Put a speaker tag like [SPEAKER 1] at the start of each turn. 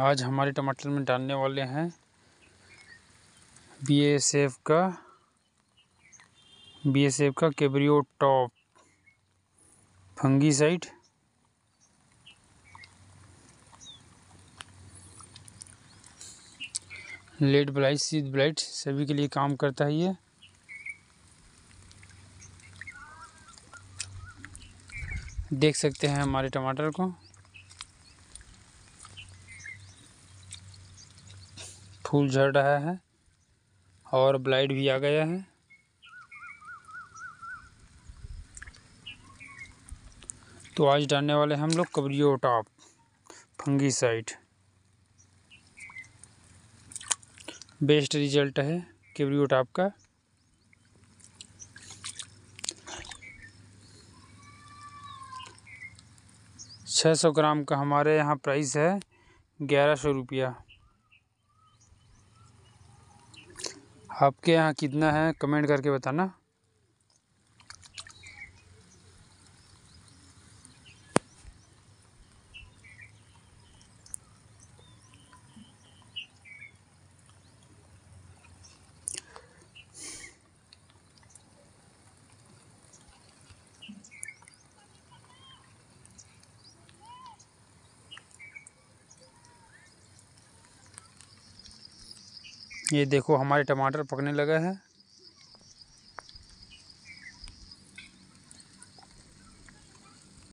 [SPEAKER 1] आज हमारे टमाटर में डालने वाले हैं बी एस एफ का बी एस एफ का Cabrio top fungicide late blight सीध ब्लाइट सभी के लिए काम करता है ये देख सकते हैं हमारे टमाटर को फूल झड़ रहा है और ब्लाइट भी आ गया है तो आज डालने वाले हम लोग Cabrio top fungicide best result है केबरियो टॉप का छः सौ ग्राम का हमारे यहाँ प्राइस है ग्यारह सौ रुपया आपके यहाँ कितना है कमेंट करके बताना ये देखो हमारे टमाटर पकने लगे हैं